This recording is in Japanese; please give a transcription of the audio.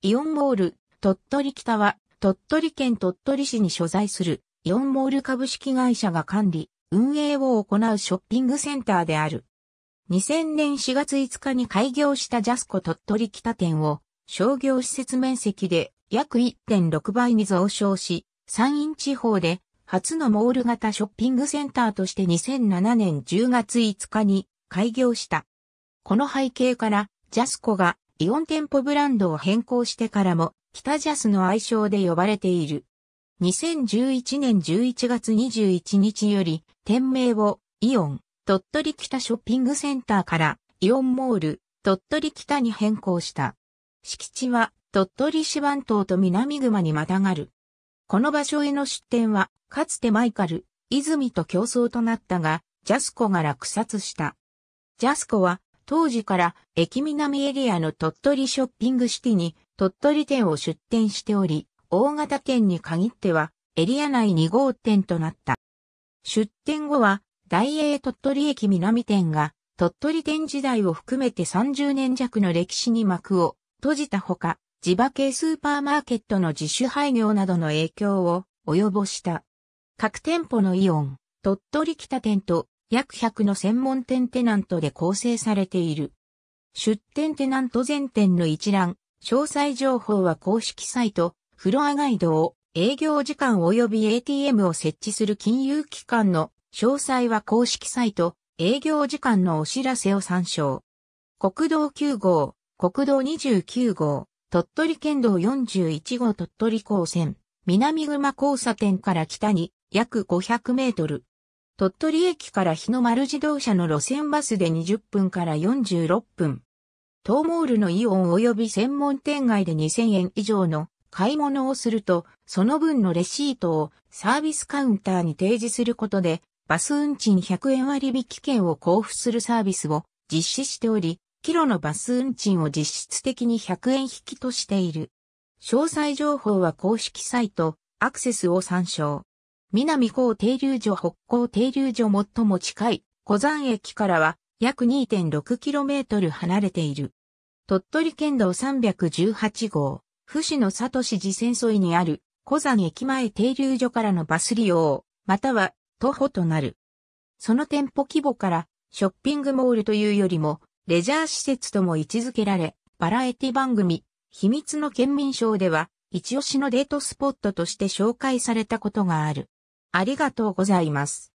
イオンモール、鳥取北は、鳥取県鳥取市に所在する、イオンモール株式会社が管理、運営を行うショッピングセンターである。2000年4月5日に開業したジャスコ鳥取北店を、商業施設面積で約1.6倍に増床し、山陰地方で初のモール型ショッピングセンターとして2007年10月5日に開業した。この背景から、ジャスコがイオン店舗ブランドを変更してからも、北ジャスの愛称で呼ばれている。2011年11月21日より、店名をイオン、鳥取北ショッピングセンターからイオンモール、鳥取北に変更した。敷地は鳥取市番島と南熊にまたがる。この場所への出店は、かつてマイカル、泉と競争となったが、ジャスコが落札した。ジャスコは、当時から駅南エリアの鳥取ショッピングシティに鳥取店を出店しており、大型店に限ってはエリア内2号店となった。出店後は大英鳥取駅南店が鳥取店時代を含めて30年弱の歴史に幕を閉じたほか、地場系スーパーマーケットの自主廃業などの影響を及ぼした。各店舗のイオン、鳥取北店と約100の専門店テナントで構成されている。出店テナント全店の一覧、詳細情報は公式サイト、フロアガイドを、営業時間及び ATM を設置する金融機関の、詳細は公式サイト、営業時間のお知らせを参照。国道9号、国道29号、鳥取県道41号鳥取高線、南熊交差点から北に約500メートル。鳥取駅から日の丸自動車の路線バスで20分から46分。トーモールのイオン及び専門店街で2000円以上の買い物をすると、その分のレシートをサービスカウンターに提示することで、バス運賃100円割引券を交付するサービスを実施しており、キロのバス運賃を実質的に100円引きとしている。詳細情報は公式サイト、アクセスを参照。南高停留所北高停留所最も近い古山駅からは約 2.6km 離れている。鳥取県道318号、の里市寺線沿いにある古山駅前停留所からのバス利用、または徒歩となる。その店舗規模からショッピングモールというよりもレジャー施設とも位置づけられ、バラエティ番組、秘密の県民賞では、一押しのデートスポットとして紹介されたことがある。ありがとうございます。